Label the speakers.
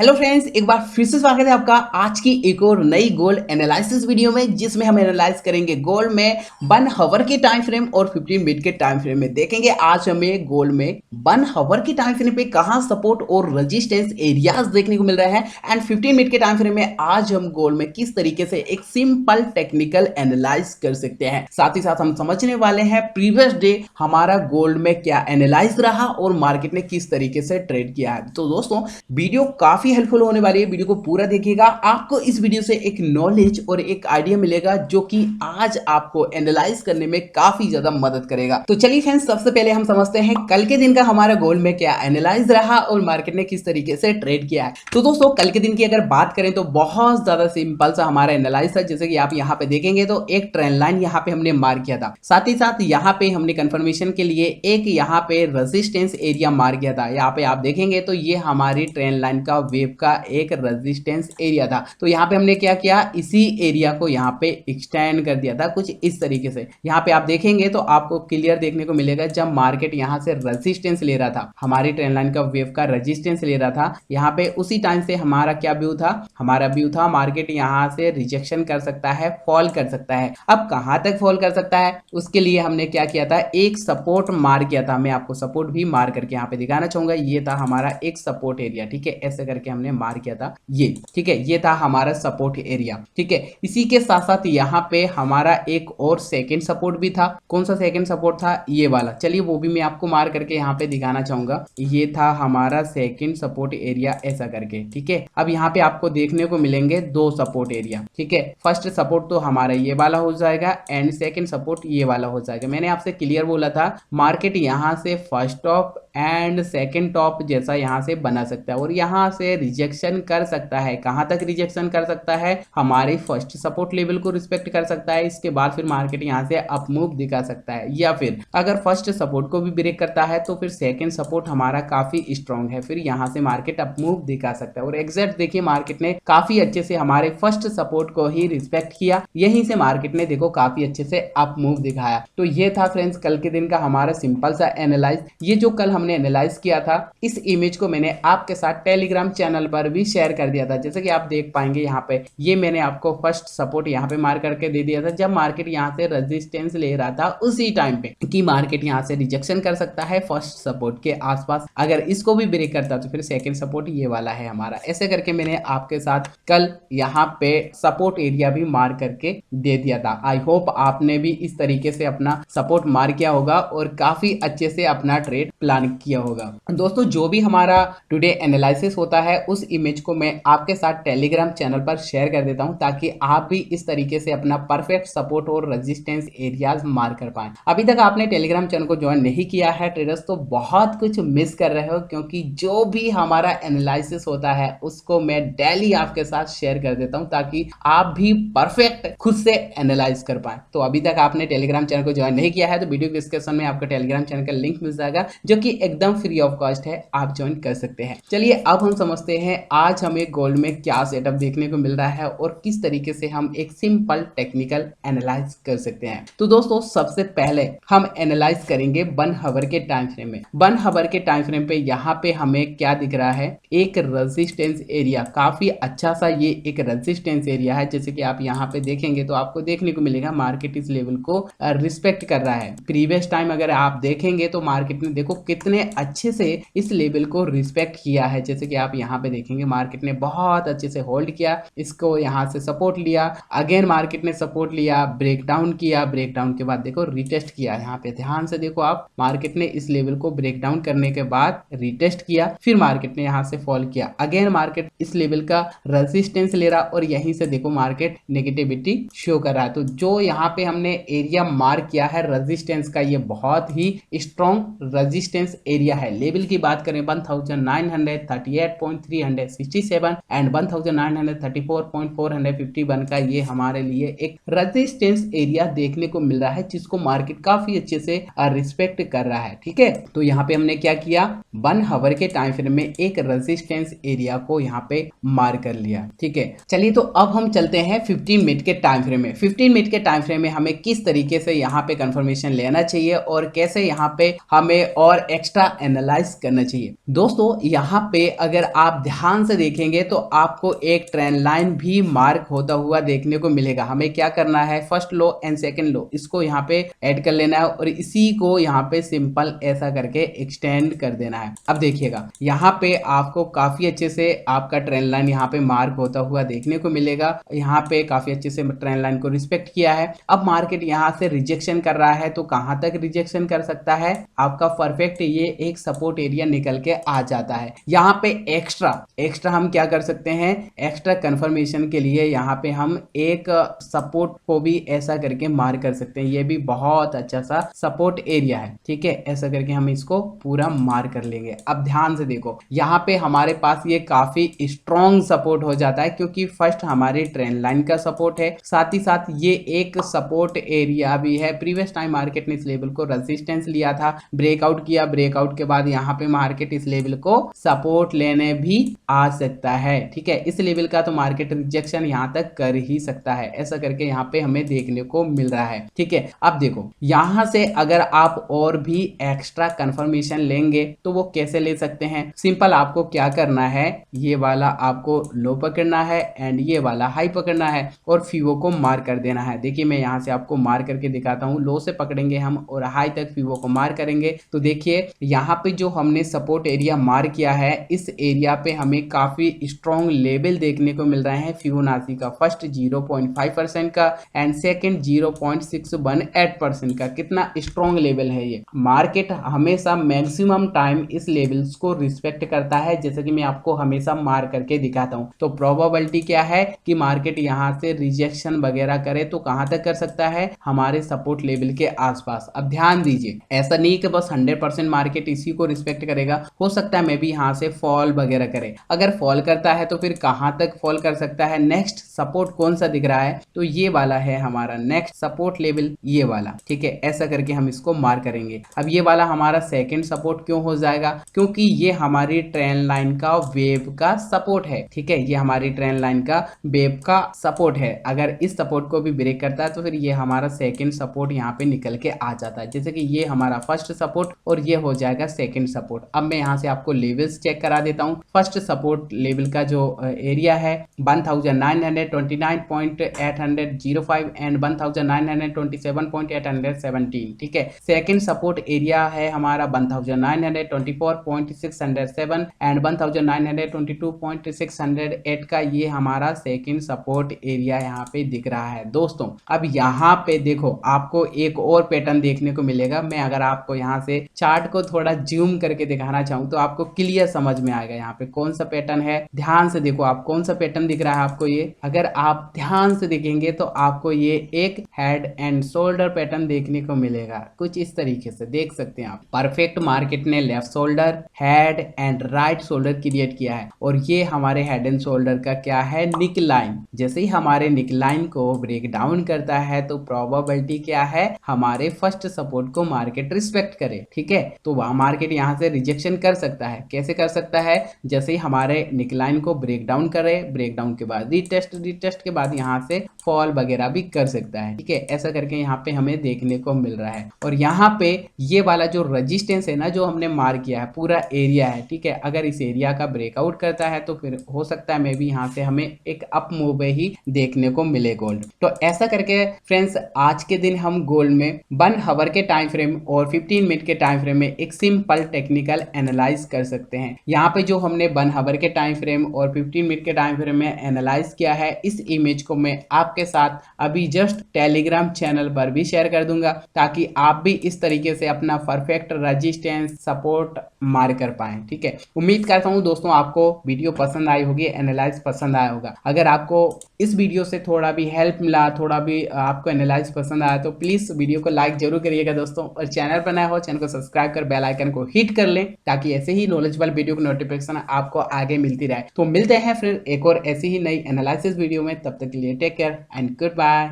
Speaker 1: hello friends एक बार फिर से स्वागत है आपका आज की एक और नई गोल्ड एनालिसिस वीडियो में जिसमें हम एनालाइज करेंगे गोल्ड में वन हवर के टाइम फ्रेम और 15 मिनट के टाइम फ्रेम में देखेंगे आज हमें गोल्ड में वन हवर के टाइम फ्रेम पे कहा सपोर्ट और रेजिस्टेंस एरियाज देखने को मिल रहे हैं एंड फिफ्टीन मिनट के टाइम फ्रेम में आज हम गोल्ड में किस तरीके से एक सिंपल टेक्निकल एनालाइज कर सकते हैं साथ ही साथ हम समझने वाले हैं प्रीवियस डे हमारा गोल्ड में क्या एनालाइज रहा और मार्केट ने किस तरीके से ट्रेड किया है तो दोस्तों वीडियो काफी काफ़ी हेल्पफुल होने वाली है वीडियो को पूरा देखिएगा आपको इस वीडियो से एक नॉलेज और एक आइडिया मिलेगा जो कि आज आपको एनालाइज करने में काफ़ी ज़्यादा मदद करेगा तो चलिए फ्रेंड्स सबसे पहले हम समझते हैं कल के दिन का हमारा गोल में क्या एनालाइज रहा और मार्केट ने किस तरीके से ट्रेड किया है तो दोस्तों कल के दिन की अगर बात करें तो बहुत ज़्यादा सिंपल सा हमारा एनालाइज था जैसे कि आप यहाँ पे देखेंगे तो एक ट्रेंड लाइन यहाँ पे हमने मार्क किया था साथ ही साथ यहाँ पे हमने कंफर्मेशन के लिए एक यहाँ पे रेजिस्टेंस एरिया मार्क किया था यहाँ पे आप देखेंगे तो ये हमारी ट्रेंड लाइन का वेव का एक रेजिस्टेंस एरिया था तो यहाँ पे हमने क्या किया इसी एरिया को यहाँ पे एक्सटेंड कर दिया था कुछ इस तरीके से यहाँ पे आप देखेंगे तो आपको क्लियर देखने को मिलेगा जब मार्केट यहाँ से रजिस्टेंस ले रहा था हमारी ट्रेन लाइन का वेव का रजिस्टेंस ले रहा था यहाँ पे उसी टाइम से हमारा क्या व्यू था हमारा व्यू था मार्केट यहाँ से रिजेक्शन कर सकता है फॉल कर सकता है अब कहाँ तक फॉल कर सकता है उसके लिए हमने क्या किया था एक सपोर्ट मार किया था मैं आपको सपोर्ट भी मार करके यहाँ पे दिखाना चाहूंगा ये था हमारा एक सपोर्ट एरिया ठीक है ऐसे करके करके हमने मार किया था ये ठीक है ये था हमारा सपोर्ट एरिया ठीक है इसी के साथ साथ यहाँ पे हमारा एक और सेकेंड सपोर्ट भी था कौन सा सेकेंड सपोर्ट था ये वाला चलिए वो भी मैं आपको मार करके यहाँ पे दिखाना चाहूंगा ये था हमारा सेकेंड सपोर्ट एरिया ऐसा करके ठीक है अब यहाँ पे आपको देखने को मिलेंगे दो सपोर्ट एरिया ठीक है फर्स्ट सपोर्ट तो हमारा ये वाला हो जाएगा एंड सेकेंड सपोर्ट ये वाला हो जाएगा मैंने आपसे क्लियर बोला था मार्केट यहाँ से first of and second top जैसा यहाँ से बना सकता है और यहाँ से रिजेक्शन कर सकता है कहाँ तक रिजेक्शन कर सकता है हमारे फर्स्ट सपोर्ट लेवल को रिस्पेक्ट कर सकता है इसके बाद फिर मार्केट यहाँ से अपमूव दिखा सकता है या फिर अगर फर्स्ट सपोर्ट को भी ब्रेक करता है तो फिर सेकेंड सपोर्ट हमारा काफी स्ट्रॉन्ग है फिर यहाँ से मार्केट अपमूव दिखा सकता है और एग्जैक्ट देखिए मार्केट ने काफी अच्छे से हमारे फर्स्ट सपोर्ट को ही रिस्पेक्ट किया यहीं से मार्केट ने देखो काफी अच्छे से अपमूव दिखाया तो ये था फ्रेंड्स कल के दिन का हमारा सिंपल सा एनालाइज ये जो कल हम हमने एनालाइज किया था इस इमेज को मैंने आपके साथ टेलीग्राम चैनल पर भी शेयर कर दिया था जैसे कि आप देख पाएंगे यहाँ पे ये मैंने आपको फर्स्ट सपोर्ट यहाँ पे मार करके दे दिया था जब मार्केट यहाँ से रेजिस्टेंस ले रहा था उसी टाइम पे की मार्केट यहाँ से रिजेक्शन कर सकता है फर्स्ट सपोर्ट के आसपास अगर इसको भी ब्रेक करता तो फिर सेकेंड सपोर्ट ये वाला है हमारा ऐसे करके मैंने आपके साथ कल यहाँ पे सपोर्ट एरिया भी मार करके दे दिया था आई होप आपने भी इस तरीके से अपना सपोर्ट मार किया होगा और काफी अच्छे से अपना ट्रेड प्लान किया होगा दोस्तों जो भी हमारा टुडे एनालिसिस होता है उस इमेज को मैं आपके साथ टेलीग्राम चैनल पर शेयर कर देता हूं ताकि आप भी इस तरीके से अपना परफेक्ट सपोर्ट और रेजिस्टेंस एरियाज मार कर पाए अभी तक आपने टेलीग्राम चैनल को ज्वाइन नहीं किया है ट्रेडर्स तो बहुत कुछ मिस कर रहे हो क्योंकि जो भी हमारा एनालिसिस होता है उसको मैं डेली आपके साथ शेयर कर देता हूँ ताकि आप भी परफेक्ट खुद से एनालाइज कर पाए तो अभी तक आपने टेलीग्राम चैनल को ज्वाइन नहीं किया है तो वीडियो डिस्क्रिप्शन में आपको टेलीग्राम चैनल का लिंक मिल जाएगा जो कि एकदम फ्री ऑफ कॉस्ट है आप ज्वाइन कर सकते हैं चलिए अब हम समझते हैं आज हमें गोल्ड में क्या सेटअप देखने को मिल रहा है और किस तरीके से हम एक सिंपल टेक्निकल एनालाइज कर सकते हैं तो दोस्तों सबसे पहले हम एनालाइज करेंगे बन हवर के टाइम फ्रेम में बन हवर के टाइम फ्रेम पे यहाँ पे हमें क्या दिख रहा है एक रेजिस्टेंस एरिया काफी अच्छा सा ये एक रेजिस्टेंस एरिया है जैसे की आप यहाँ पे देखेंगे तो आपको देखने को मिलेगा मार्केट इस लेवल को रिस्पेक्ट कर रहा है प्रीवियस टाइम अगर आप देखेंगे तो मार्केट ने देखो कितना कितने अच्छे से इस लेवल को रिस्पेक्ट किया है जैसे कि आप यहाँ पे देखेंगे मार्केट ने बहुत अच्छे से होल्ड किया इसको यहाँ से सपोर्ट लिया अगेन मार्केट ने सपोर्ट लिया ब्रेक डाउन किया ब्रेक डाउन के बाद देखो रिटेस्ट किया यहाँ पे ध्यान से देखो आप मार्केट ने इस लेवल को ब्रेक डाउन करने के बाद रिटेस्ट किया फिर मार्केट ने यहाँ से फॉल किया अगेन मार्केट इस लेवल का रेजिस्टेंस ले रहा और यहीं से देखो मार्केट नेगेटिविटी शो कर रहा है तो जो यहाँ पे हमने एरिया मार्क किया है रेजिस्टेंस का ये बहुत ही स्ट्रॉन्ग रेजिस्टेंस एरिया है लेवल की बात करें 1938.367 एंड 1934.451 का ये हमारे लिए एक रजिस्टेंस एरिया देखने को मिल रहा है जिसको मार्केट काफी अच्छे से रिस्पेक्ट कर रहा है ठीक है तो यहाँ पे हमने क्या किया वन हवर के टाइम फ्रेम में एक रेजिस्टेंस एरिया को यहाँ पे मार कर लिया ठीक है चलिए तो अब हम चलते हैं 15 मिनट के टाइम फ्रेम में 15 मिनट के टाइम फ्रेम में हमें किस तरीके से यहाँ पे कंफर्मेशन लेना चाहिए और कैसे यहाँ पे हमें और एक्स एक्स्ट्रा एनालाइज करना चाहिए दोस्तों यहाँ पे अगर आप ध्यान से देखेंगे तो आपको एक ट्रेन लाइन भी मार्क होता हुआ देखने को मिलेगा हमें क्या करना है first low and second low इसको यहाँ पे एड कर लेना है और इसी को यहाँ पे सिंपल ऐसा करके एक्सटेंड कर देना है अब देखिएगा यहाँ पे आपको काफी अच्छे से आपका ट्रेन लाइन यहाँ पे मार्क होता हुआ देखने को मिलेगा यहाँ पे काफी अच्छे से ट्रेन लाइन को रिस्पेक्ट किया है अब मार्केट यहाँ से रिजेक्शन कर रहा है तो कहाँ तक रिजेक्शन कर सकता है आपका परफेक्ट लिए एक सपोर्ट एरिया निकल के आ जाता है यहाँ पे एक्स्ट्रा एक्स्ट्रा हम क्या कर सकते हैं एक्स्ट्रा कंफर्मेशन के लिए यहाँ पे हम एक सपोर्ट को भी ऐसा करके मार कर सकते हैं ये भी बहुत अच्छा सा सपोर्ट एरिया है ठीक है ऐसा करके हम इसको पूरा मार कर लेंगे अब ध्यान से देखो यहाँ पे हमारे पास ये काफी स्ट्रॉन्ग सपोर्ट हो जाता है क्योंकि फर्स्ट हमारे ट्रेन लाइन का सपोर्ट है साथ ही साथ ये एक सपोर्ट एरिया भी है प्रीवियस टाइम मार्केट ने इस लेवल को रेजिस्टेंस लिया था ब्रेकआउट किया ब्रेक ब्रेकआउट के बाद यहाँ पे मार्केट इस लेवल को सपोर्ट लेने भी आ सकता है ठीक है इस लेवल का तो मार्केट रिजेक्शन यहाँ तक कर ही सकता है ऐसा करके यहाँ पे हमें देखने को मिल रहा है ठीक है अब देखो यहाँ से अगर आप और भी एक्स्ट्रा कंफर्मेशन लेंगे तो वो कैसे ले सकते हैं सिंपल आपको क्या करना है ये वाला आपको लो पकड़ना है एंड ये वाला हाई पकड़ना है और फीवो को मार कर देना है देखिए मैं यहाँ से आपको मार करके दिखाता हूँ लो से पकड़ेंगे हम और हाई तक फीवो को मार करेंगे तो देखिए यहाँ पे जो हमने सपोर्ट एरिया मार किया है इस एरिया पे हमें काफ़ी स्ट्रॉन्ग लेवल देखने को मिल रहे हैं फ्यूनासी का फर्स्ट 0.5 परसेंट का एंड सेकंड 0.618 परसेंट का कितना स्ट्रॉन्ग लेवल है ये मार्केट हमेशा मैक्सिमम टाइम इस लेवल्स को रिस्पेक्ट करता है जैसे कि मैं आपको हमेशा मार करके दिखाता हूँ तो प्रोबेबिलिटी क्या है कि मार्केट यहाँ से रिजेक्शन वगैरह करे तो कहाँ तक कर सकता है हमारे सपोर्ट लेवल के आसपास अब ध्यान दीजिए ऐसा नहीं कि बस हंड्रेड परसेंट मार्केट इसी को रिस्पेक्ट करेगा हो सकता है मे भी यहाँ से फॉल वगैरह करे अगर फॉल करता है तो फिर कहाँ तक फॉल कर सकता है नेक्स्ट सपोर्ट कौन सा दिख रहा है तो ये वाला है हमारा नेक्स्ट सपोर्ट लेवल ये वाला ठीक है ऐसा करके हम इसको मार करेंगे अब ये वाला हमारा सेकेंड सपोर्ट क्यों हो जाएगा क्योंकि ये हमारी ट्रेन लाइन का वेब का सपोर्ट है ठीक है ये हमारी ट्रेन लाइन का वेब का सपोर्ट है अगर इस सपोर्ट को भी ब्रेक करता है तो फिर ये हमारा सेकेंड सपोर्ट यहाँ पे निकल के आ जाता है जैसे कि ये हमारा फर्स्ट सपोर्ट और ये हो जाएगा सेकेंड सपोर्ट अब मैं यहाँ से आपको लेवल्स चेक करा देता हूँ फर्स्ट सपोर्ट लेवल का जो एरिया है 1929.805 एंड 1927.817 ठीक है सेकंड सपोर्ट एरिया है हमारा 1924.607 एंड 1922.608 का ये हमारा सेकंड सपोर्ट एरिया यहाँ पे दिख रहा है दोस्तों अब यहाँ पे देखो आपको एक और पैटर्न देखने को मिलेगा मैं अगर आपको यहाँ से चार्ट आपको थोड़ा जूम करके दिखाना चाहूँ तो आपको क्लियर समझ में आएगा यहाँ पे कौन सा पैटर्न है ध्यान से देखो आप कौन सा पैटर्न दिख रहा है आपको ये अगर आप ध्यान से देखेंगे तो आपको ये एक हेड एंड शोल्डर पैटर्न देखने को मिलेगा कुछ इस तरीके से देख सकते हैं आप परफेक्ट मार्केट ने left shoulder head and right shoulder create किया है और ये हमारे हेड एंड शोल्डर का क्या है निक लाइन जैसे ही हमारे निक लाइन को ब्रेक डाउन करता है तो प्रोबेबिलिटी क्या है हमारे फर्स्ट सपोर्ट को मार्केट रिस्पेक्ट करे ठीक है तो वह मार्केट यहाँ से रिजेक्शन कर सकता है कैसे कर सकता है जैसे ही हमारे निकलाइन को ब्रेक डाउन करे ब्रेक डाउन के बाद रिटेस्ट रिटेस्ट के बाद यहाँ से फॉल वगैरह भी कर सकता है ठीक है ऐसा करके यहाँ पे हमें देखने को मिल रहा है और यहाँ पे ये वाला जो रजिस्टेंस है ना जो हमने मार किया है पूरा एरिया है ठीक है अगर इस एरिया का ब्रेकआउट करता है तो फिर हो सकता है मे भी यहाँ से हमें एक अप मूव ही देखने को मिले गोल्ड तो ऐसा करके फ्रेंड्स आज के दिन हम गोल्ड में वन हवर के टाइम फ्रेम और फिफ्टीन मिनट के टाइम फ्रेम में एक सिंपल टेक्निकल एनालाइज कर सकते हैं यहाँ पे जो हमने वन हावर के टाइम फ्रेम और फिफ्टीन मिनट के टाइम फ्रेम में एनालाइज किया है इस इमेज को मैं आपके साथ अभी जस्ट टेलीग्राम चैनल पर भी शेयर कर दूंगा ताकि आप भी इस तरीके से अपना परफेक्ट रजिस्टेंस सपोर्ट मार कर पाए ठीक है उम्मीद करता हूँ दोस्तों आपको वीडियो पसंद आई होगी एनालाइज पसंद आया होगा अगर आपको इस वीडियो से थोड़ा भी हेल्प मिला थोड़ा भी आपको एनालाइज पसंद आया तो प्लीज़ वीडियो को लाइक जरूर करिएगा दोस्तों और चैनल पर नया हो चैनल को सब्सक्राइब कर बेल आइकन को हिट कर लें ताकि ऐसे ही नॉलेजेबल वीडियो की नोटिफिकेशन आपको आगे मिलती रहे तो मिलते हैं फिर एक और ऐसी ही नई एनालिसिस वीडियो में तब तक के लिए take care and good bye